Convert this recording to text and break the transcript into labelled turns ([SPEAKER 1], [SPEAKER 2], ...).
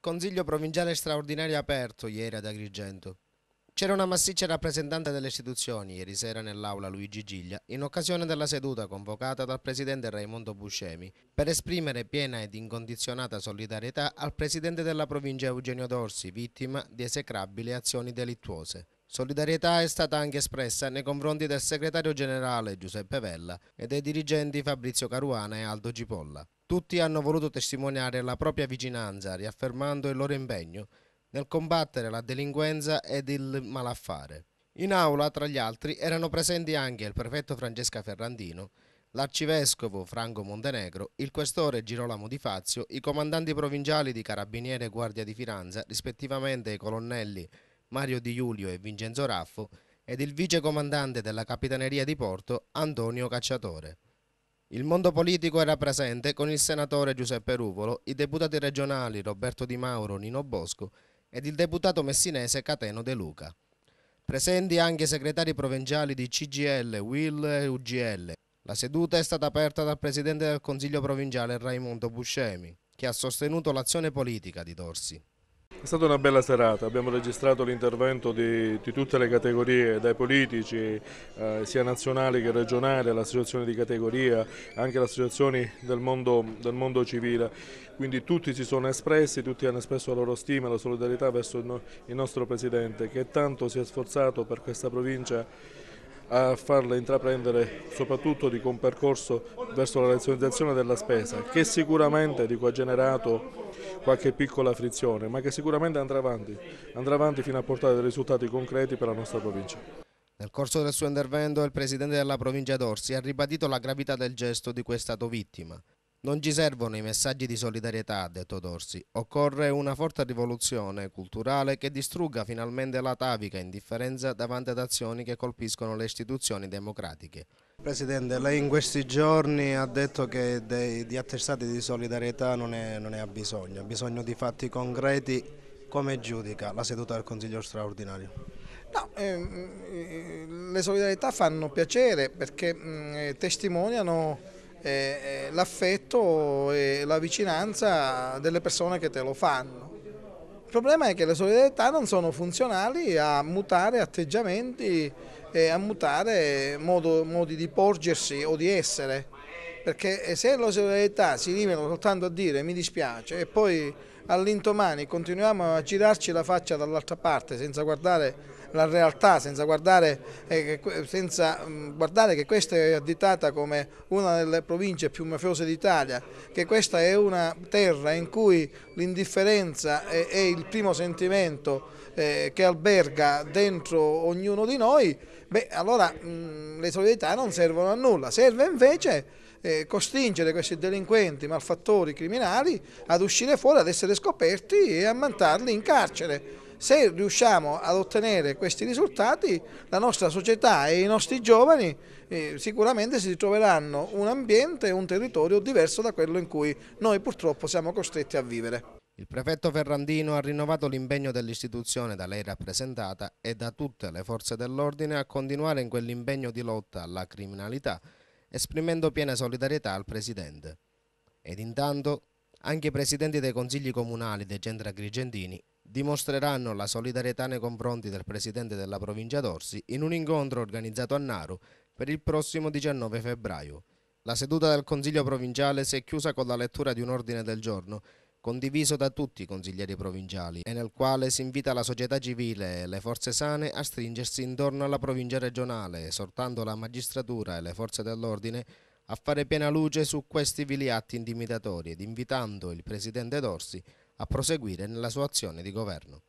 [SPEAKER 1] Consiglio provinciale straordinario aperto ieri ad Agrigento. C'era una massiccia rappresentante delle istituzioni ieri sera nell'aula Luigi Giglia in occasione della seduta convocata dal presidente Raimondo Buscemi per esprimere piena ed incondizionata solidarietà al presidente della provincia Eugenio Dorsi, vittima di esecrabili azioni delittuose. Solidarietà è stata anche espressa nei confronti del segretario generale Giuseppe Vella e dei dirigenti Fabrizio Caruana e Aldo Cipolla. Tutti hanno voluto testimoniare la propria vicinanza, riaffermando il loro impegno nel combattere la delinquenza ed il malaffare. In aula, tra gli altri, erano presenti anche il prefetto Francesca Ferrandino, l'arcivescovo Franco Montenegro, il questore Girolamo Di Fazio, i comandanti provinciali di Carabiniere e Guardia di Finanza, rispettivamente i colonnelli Mario Di Giulio e Vincenzo Raffo, ed il vicecomandante della Capitaneria di Porto Antonio Cacciatore. Il mondo politico era presente con il senatore Giuseppe Ruvolo, i deputati regionali Roberto Di Mauro, Nino Bosco ed il deputato messinese Cateno De Luca. Presenti anche i segretari provinciali di CGL, Will e UGL. La seduta è stata aperta dal presidente del Consiglio provinciale Raimondo Buscemi, che ha sostenuto l'azione politica di Dorsi.
[SPEAKER 2] È stata una bella serata, abbiamo registrato l'intervento di, di, tutte le categorie, dai politici, eh, sia nazionali che regionali, all'associazione di categoria, anche alle associazioni del mondo, del mondo, civile. Quindi tutti si sono espressi, tutti hanno espresso la loro stima e la solidarietà verso il, no, il nostro Presidente che tanto si è sforzato per questa provincia a farle intraprendere soprattutto di un percorso verso la razionalizzazione della spesa che sicuramente dico, ha generato qualche piccola frizione ma che sicuramente andrà avanti, andrà avanti fino a portare dei risultati concreti per la nostra provincia.
[SPEAKER 1] Nel corso del suo intervento il presidente della provincia d'Orsi ha ribadito la gravità del gesto di cui è stato vittima non ci servono i messaggi di solidarietà, ha detto Dorsi. Occorre una forte rivoluzione culturale che distrugga finalmente la tavica indifferenza davanti ad azioni che colpiscono le istituzioni democratiche. Presidente, lei in questi giorni ha detto che dei, di attestati di solidarietà non ne, non ne ha bisogno, ha bisogno di fatti concreti. Come giudica la seduta del Consiglio straordinario?
[SPEAKER 3] No, ehm, eh, le solidarietà fanno piacere perché eh, testimoniano eh, eh, l'affetto e la vicinanza delle persone che te lo fanno. Il problema è che le solidarietà non sono funzionali a mutare atteggiamenti e a mutare modo, modi di porgersi o di essere, perché eh, se la solidarietà si limita soltanto a dire mi dispiace e poi all'intomani continuiamo a girarci la faccia dall'altra parte senza guardare la realtà, senza guardare, eh, senza mm, guardare che questa è additata come una delle province più mafiose d'Italia, che questa è una terra in cui l'indifferenza è, è, il primo sentimento eh, che alberga dentro ognuno di noi, beh allora mh, mm, le solidarietà non servono a nulla, serve invece eh, costringere questi delinquenti, malfattori, criminali ad uscire fuori, ad essere scoperti e a mantarli in carcere. Se riusciamo ad ottenere questi risultati, la nostra società e i nostri giovani eh, sicuramente si ritroveranno un ambiente e un territorio diverso da quello in cui noi purtroppo siamo costretti a vivere.
[SPEAKER 1] Il prefetto Ferrandino ha rinnovato l'impegno dell'istituzione da lei rappresentata e da tutte le forze dell'ordine a continuare in quell'impegno di lotta alla criminalità, esprimendo piena solidarietà al Presidente. Ed intanto anche i presidenti dei consigli comunali dei centri agrigentini dimostreranno la solidarietà nei confronti del presidente della provincia d'Orsi in un incontro organizzato a Naru per il prossimo 19 febbraio. La seduta del Consiglio provinciale si è chiusa con la lettura di un ordine del giorno condiviso da tutti i consiglieri provinciali e nel quale si invita la società civile e le forze sane a stringersi intorno alla provincia regionale, esortando la magistratura e le forze dell'ordine a fare piena luce su questi vili atti intimidatori ed invitando il presidente Dorsi a proseguire nella sua azione di governo.